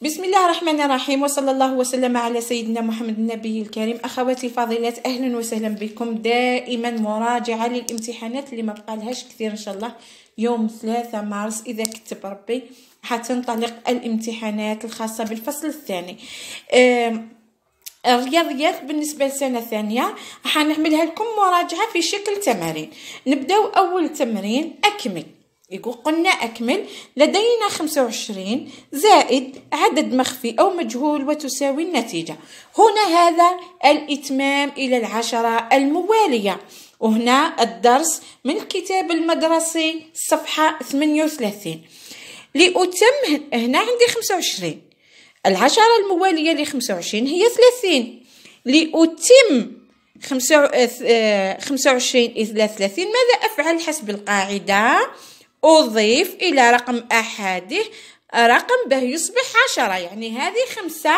بسم الله الرحمن الرحيم وصلى الله وسلم على سيدنا محمد النبي الكريم أخواتي الفاضلات أهلا وسهلا بكم دائما مراجعة للامتحانات اللي ما بقالهاش كثير إن شاء الله يوم 3 مارس إذا كتب ربي حتنطلق الامتحانات الخاصة بالفصل الثاني الرياضيات بالنسبة لسنة ثانية راح نعملها لكم مراجعة في شكل تمارين نبداو أول تمرين أكمل يقول قلنا أكمل لدينا 25 زائد عدد مخفي أو مجهول وتساوي النتيجة هنا هذا الإتمام إلى العشرة الموالية وهنا الدرس من الكتاب المدرسي صفحة 38 لأتم هنا عندي 25 العشرة الموالية ل 25 هي 30 لأتم 25 آه، إلى 30 ماذا أفعل حسب القاعدة؟ أضيف إلى رقم أحاده رقم به يصبح عشرة يعني هذه خمسة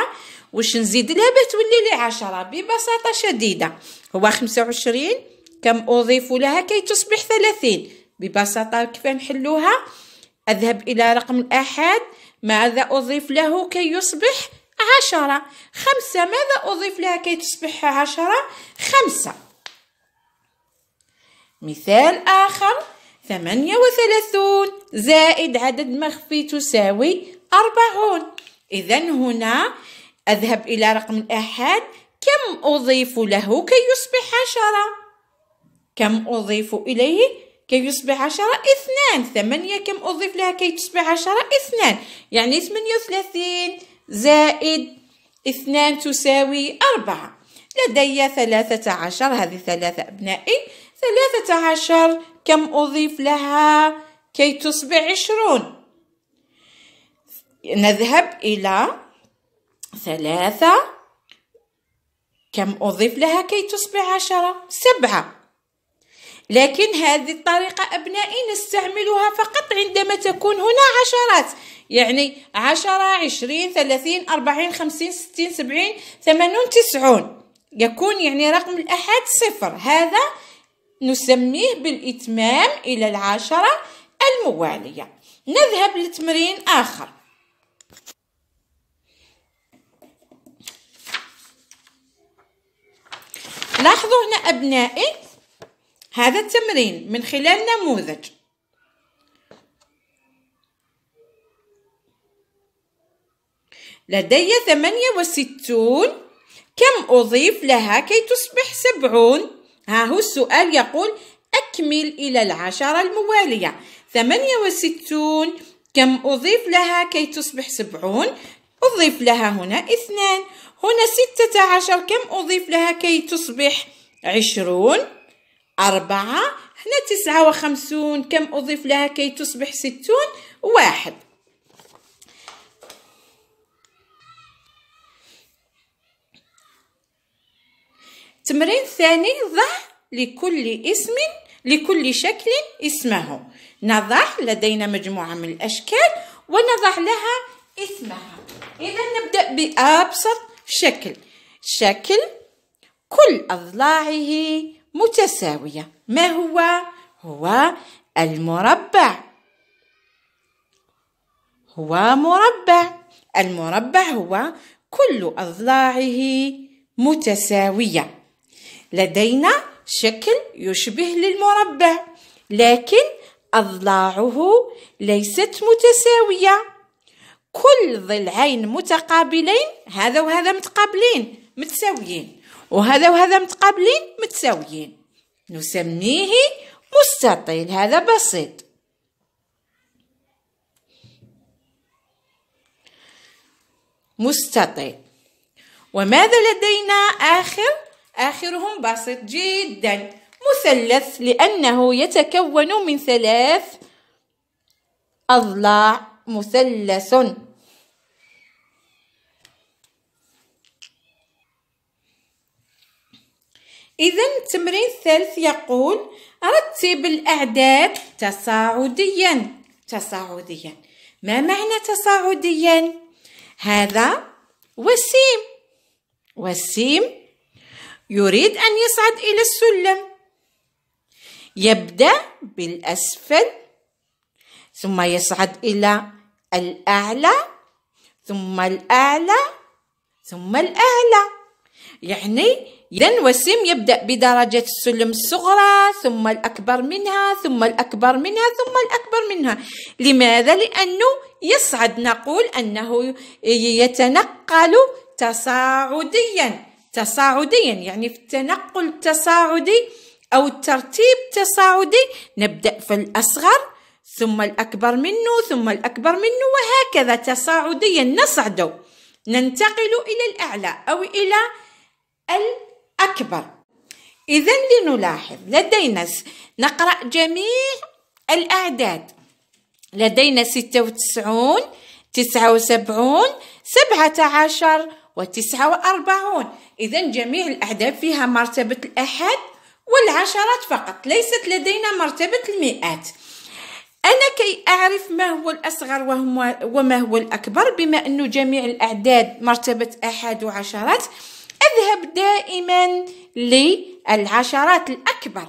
واش نزيد لها به تولي لي عشرة ببساطة شديدة هو خمسة وعشرين كم أضيف لها كي تصبح ثلاثين ببساطة كيف نحلوها أذهب إلى رقم الأحد ماذا أضيف له كي يصبح عشرة خمسة ماذا أضيف لها كي تصبح عشرة خمسة مثال آخر ثمانية وثلاثون زائد عدد مخفي تساوي أربعون إذا هنا أذهب إلى رقم الأحد كم أضيف له كي يصبح عشرة كم أضيف إليه كي يصبح عشرة اثنان ثمانية كم أضيف لها كي تصبح عشرة اثنان يعني ثمانية وثلاثين زائد اثنان تساوي أربعة لدي ثلاثة عشر هذه ثلاثة أبنائي ثلاثة عشر كم أضيف لها كي تصبح عشرون نذهب إلى ثلاثة كم أضيف لها كي تصبح عشرة سبعة لكن هذه الطريقة أبنائي نستعملها فقط عندما تكون هنا عشرات يعني عشرة عشرين ثلاثين أربعين خمسين ستين سبعين ثمانون تسعون يكون يعني رقم الأحد صفر هذا نسميه بالإتمام إلى العشرة الموالية نذهب لتمرين آخر لاحظوا هنا أبنائي هذا التمرين من خلال نموذج لدي ثمانية وستون كم أضيف لها كي تصبح سبعون ها هو السؤال يقول أكمل إلى العشرة الموالية ثمانية وستون كم أضيف لها كي تصبح سبعون أضيف لها هنا اثنان هنا ستة عشر كم أضيف لها كي تصبح عشرون أربعة هنا تسعة وخمسون كم أضيف لها كي تصبح ستون واحد التمرين الثاني ضع لكل اسم لكل شكل اسمه نضع لدينا مجموعة من الأشكال ونضع لها اسمها إذا نبدأ بأبسط شكل شكل كل أضلاعه متساوية ما هو؟ هو المربع هو مربع المربع هو كل أضلاعه متساوية لدينا شكل يشبه للمربع لكن أضلاعه ليست متساوية كل ضلعين متقابلين هذا وهذا متقابلين متساويين وهذا وهذا متقابلين متساويين نسميه مستطيل هذا بسيط مستطيل وماذا لدينا آخر آخرهم بسيط جدا مثلث لأنه يتكون من ثلاث أضلاع مثلث إذا التمرين الثالث يقول رتب الأعداد تصاعديا تصاعديا ما معنى تصاعديا؟ هذا وسيم وسيم يريد أن يصعد إلى السلم يبدأ بالأسفل ثم يصعد إلى الأعلى ثم الأعلى ثم الأعلى يعني إذن وسيم يبدأ بدرجة السلم الصغرى ثم الأكبر منها ثم الأكبر منها ثم الأكبر منها لماذا؟ لأنه يصعد نقول أنه يتنقل تصاعدياً تصاعديا يعني في التنقل التصاعدي أو الترتيب التصاعدي نبدأ في الأصغر ثم الأكبر منه ثم الأكبر منه وهكذا تصاعديا نصعد ننتقل إلى الأعلى أو إلى الأكبر إذا لنلاحظ لدينا نقرأ جميع الأعداد لدينا ستة وتسعون تسعة وسبعون سبعة عشر وتسعة وأربعون إذا جميع الأعداد فيها مرتبة الأحد والعشرات فقط ليست لدينا مرتبة المئات أنا كي أعرف ما هو الأصغر وما هو الأكبر بما أن جميع الأعداد مرتبة أحد وعشرات أذهب دائما للعشرات الأكبر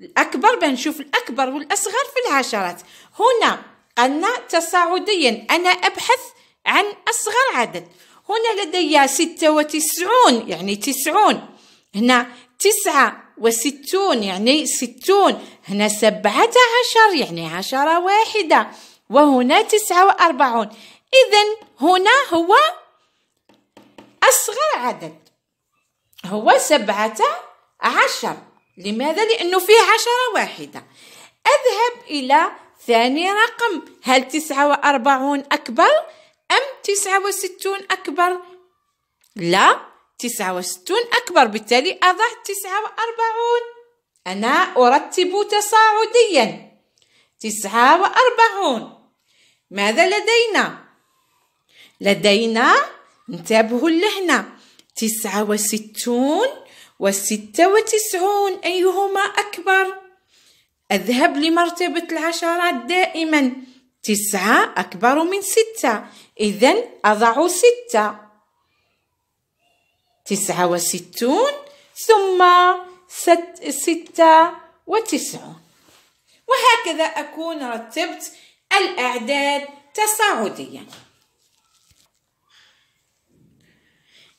الأكبر بنشوف الأكبر والأصغر في العشرات هنا قلنا تصاعديا أنا أبحث عن أصغر عدد هنا لدي ستة وتسعون يعني تسعون هنا تسعة وستون يعني ستون هنا سبعة عشر يعني عشرة واحدة وهنا تسعة وأربعون إذا هنا هو أصغر عدد هو سبعة عشر لماذا؟ لأنه فيه عشرة واحدة أذهب إلى ثاني رقم هل تسعة وأربعون أكبر؟ تسعة وستون أكبر لا تسعة وستون أكبر بالتالي أضع تسعة وأربعون أنا أرتب تصاعديا تسعة وأربعون ماذا لدينا؟ لدينا انتبهوا لهنا تسعة وستون وستة وتسعون أيهما أكبر؟ أذهب لمرتبة العشرات دائماً تسعة أكبر من ستة إذا أضع ستة تسعة وستون ثم ست ستة وتسعون وهكذا أكون رتبت الأعداد تصاعديا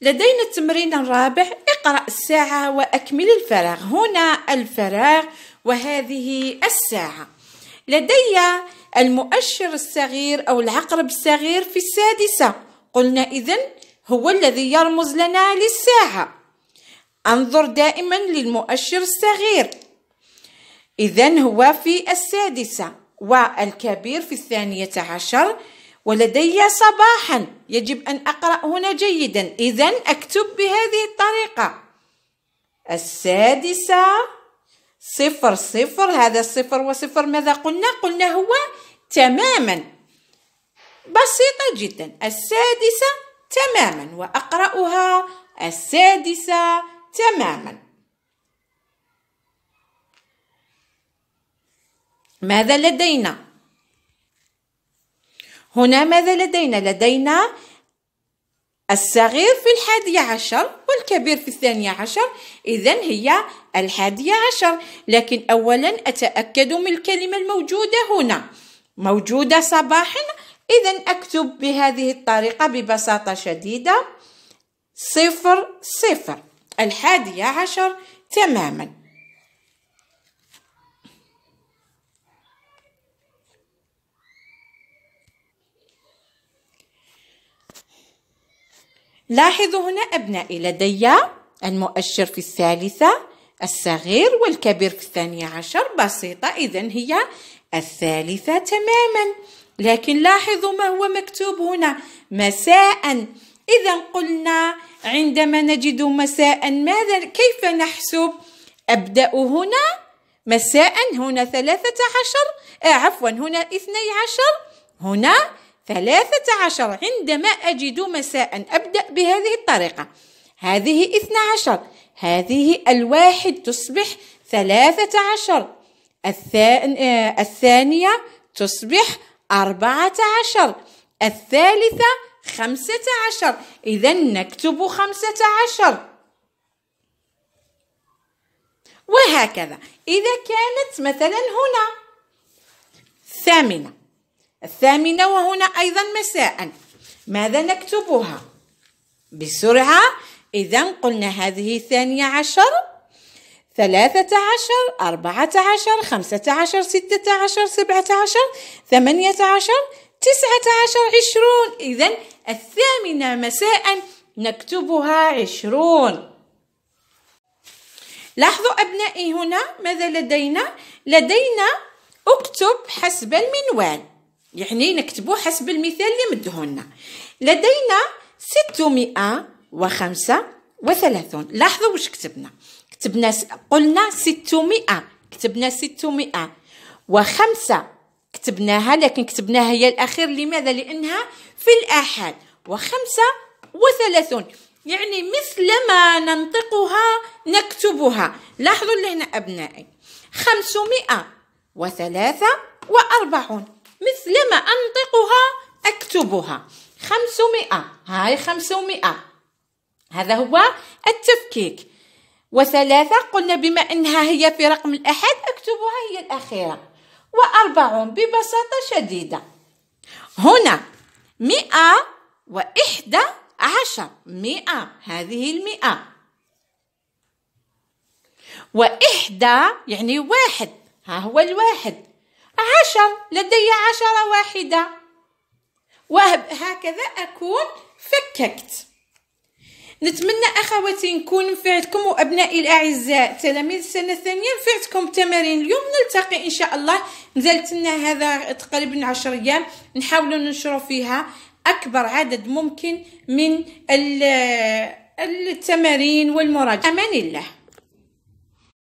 لدينا التمرين الرابع اقرأ الساعة وأكمل الفراغ هنا الفراغ وهذه الساعة لدي المؤشر الصغير أو العقرب الصغير في السادسة قلنا إذن هو الذي يرمز لنا للساعة أنظر دائما للمؤشر الصغير إذا هو في السادسة والكبير في الثانية عشر ولدي صباحا يجب أن أقرأ هنا جيدا إذا أكتب بهذه الطريقة السادسة صفر صفر هذا صفر وصفر ماذا قلنا قلنا هو تماما بسيطة جدا السادسة تماما وأقرأها السادسة تماما ماذا لدينا هنا ماذا لدينا لدينا الصغير في الحادية عشر والكبير في الثانية عشر إذا هي الحادية عشر لكن أولا أتأكد من الكلمة الموجودة هنا موجودة صباحا إذا أكتب بهذه الطريقة ببساطة شديدة صفر صفر الحادية عشر تماما لاحظوا هنا أبنائي لدي المؤشر في الثالثة الصغير والكبير في الثانية عشر بسيطة إذا هي الثالثة تماما لكن لاحظوا ما هو مكتوب هنا مساء إذا قلنا عندما نجد مساء ماذا كيف نحسب أبدأ هنا مساء هنا ثلاثة عشر آه، عفوا هنا اثني عشر هنا ثلاثة عشر عندما أجد مساء أبدأ بهذه الطريقة هذه اثنى عشر هذه الواحد تصبح ثلاثة عشر آه، الثانية تصبح أربعة عشر الثالثة خمسة عشر إذا نكتب خمسة عشر وهكذا إذا كانت مثلا هنا ثامنة الثامنة وهنا أيضا مساء ماذا نكتبها بسرعة إذا قلنا هذه الثانية عشر ثلاثة عشر أربعة عشر خمسة عشر ستة عشر سبعة عشر ثمانية عشر تسعة عشر عشرون إذا الثامنة مساء نكتبها عشرون لاحظوا أبنائي هنا ماذا لدينا؟ لدينا اكتب حسب المنوال يعني نكتبو حسب المثال اللي مدهولنا لدينا 635 لاحظوا واش كتبنا كتبنا س... قلنا 600 كتبنا 600 وخمسة كتبناها لكن كتبناها هي الأخير لماذا لأنها في الآحاد وخمسة وثلاثون يعني مثل ما ننطقها نكتبها لاحظوا لهنا أبنائي خمسمائة وثلاثة وأربعون مثلما أنطقها أكتبها خمسمائة هاي خمسمائة هذا هو التفكيك وثلاثة قلنا بما أنها هي في رقم الأحد أكتبها هي الأخيرة وأربعون ببساطة شديدة هنا مئة وإحدى عشر مئة هذه المئة وإحدى يعني واحد ها هو الواحد عشر لدي عشرة واحدة وهكذا أكون فككت نتمنى أخواتي نكون نفعتكم وأبنائي الأعزاء تلاميذ السنة الثانية نفعتكم تمارين اليوم نلتقي إن شاء الله نزلت لنا هذا تقريبا عشر أيام نحاول ننشر فيها أكبر عدد ممكن من التمارين والمراجعة أمان الله